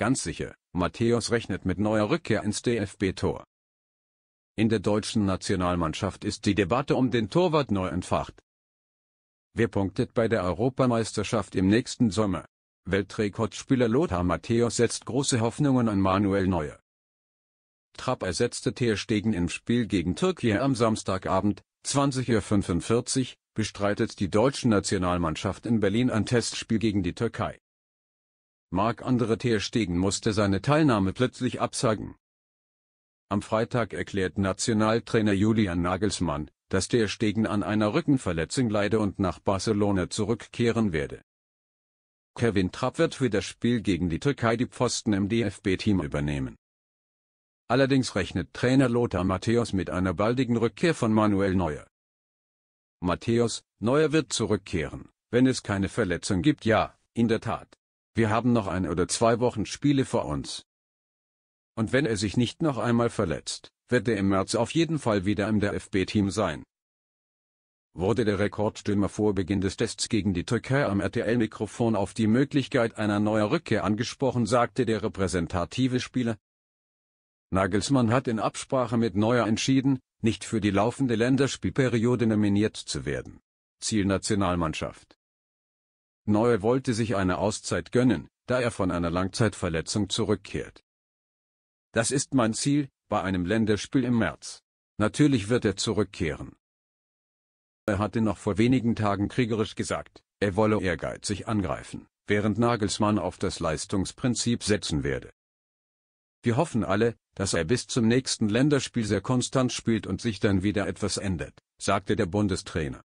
Ganz sicher, Matthäus rechnet mit neuer Rückkehr ins DFB-Tor. In der deutschen Nationalmannschaft ist die Debatte um den Torwart neu entfacht. Wer punktet bei der Europameisterschaft im nächsten Sommer? Weltrekordspieler Lothar Matthäus setzt große Hoffnungen an Manuel Neuer. Trapp ersetzte Ter Stegen im Spiel gegen Türkei am Samstagabend, 20.45 Uhr, bestreitet die deutsche Nationalmannschaft in Berlin ein Testspiel gegen die Türkei. Mark andre Ter musste seine Teilnahme plötzlich absagen. Am Freitag erklärt Nationaltrainer Julian Nagelsmann, dass Ter Stegen an einer Rückenverletzung leide und nach Barcelona zurückkehren werde. Kevin Trapp wird für das Spiel gegen die Türkei die Pfosten im DFB-Team übernehmen. Allerdings rechnet Trainer Lothar Matthäus mit einer baldigen Rückkehr von Manuel Neuer. Matthäus, Neuer wird zurückkehren, wenn es keine Verletzung gibt ja, in der Tat. Wir haben noch ein oder zwei Wochen Spiele vor uns. Und wenn er sich nicht noch einmal verletzt, wird er im März auf jeden Fall wieder im DFB-Team sein. Wurde der Rekordstürmer vor Beginn des Tests gegen die Türkei am RTL-Mikrofon auf die Möglichkeit einer neuen Rückkehr angesprochen, sagte der repräsentative Spieler. Nagelsmann hat in Absprache mit Neuer entschieden, nicht für die laufende Länderspielperiode nominiert zu werden. Ziel Nationalmannschaft. Neuer wollte sich eine Auszeit gönnen, da er von einer Langzeitverletzung zurückkehrt. Das ist mein Ziel, bei einem Länderspiel im März. Natürlich wird er zurückkehren. Er hatte noch vor wenigen Tagen kriegerisch gesagt, er wolle ehrgeizig angreifen, während Nagelsmann auf das Leistungsprinzip setzen werde. Wir hoffen alle, dass er bis zum nächsten Länderspiel sehr konstant spielt und sich dann wieder etwas ändert, sagte der Bundestrainer.